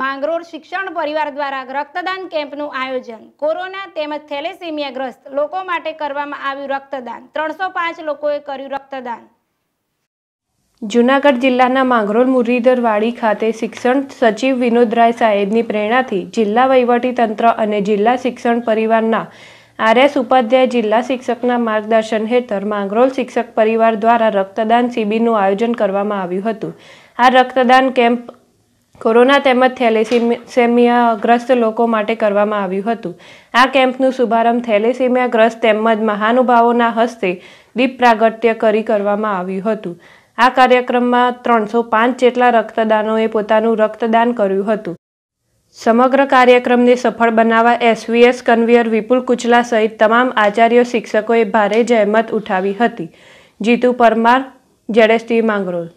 માંગરોળ શિક્ષણ પરિવાર દ્વારા રક્તદાન કેમ્પનું આયોજન કોરોના તેમજ થેલેસેમિયાગ્રસ્ત લોકો માટે કરવામાં આવ્યું રક્તદાન ત્રણસો પાંચ લોકોએ કર્યું રક્તદાન જૂનાગઢ જિલ્લાના માંગરોળ મુરલીધરવાડી ખાતે શિક્ષણ સચિવ વિનોદરાય સાહેબની પ્રેરણાથી જિલ્લા તંત્ર અને જિલ્લા શિક્ષણ પરિવારના આરએસ ઉપાધ્યાય જિલ્લા શિક્ષકના માર્ગદર્શન હેઠળ માંગરોળ શિક્ષક પરિવાર દ્વારા રક્તદાન શિબિરનું આયોજન કરવામાં આવ્યું હતું આ રક્તદાન કેમ્પ કોરોના તેમજ થેલેસેમિયા લોકો માટે કરવામાં આવ્યું હતું આ કેમ્પનું શુભારંભ થેલેસેમિયાગ્રસ્ત તેમજ મહાનુભાવોના હસ્તે દીપ પ્રાગટ્ય કરી કરવામાં આવ્યું હતું આ કાર્યક્રમમાં ત્રણસો પાંચ જેટલા રક્તદાનોએ પોતાનું રક્તદાન કર્યું હતું સમગ્ર કાર્યક્રમને સફળ બનાવવા એસવીએસ કન્વીયર વિપુલ કુચલા સહિત તમામ આચાર્ય શિક્ષકોએ ભારે જહેમત ઉઠાવી હતી જીતુ પરમાર જડેશ માંગરોલ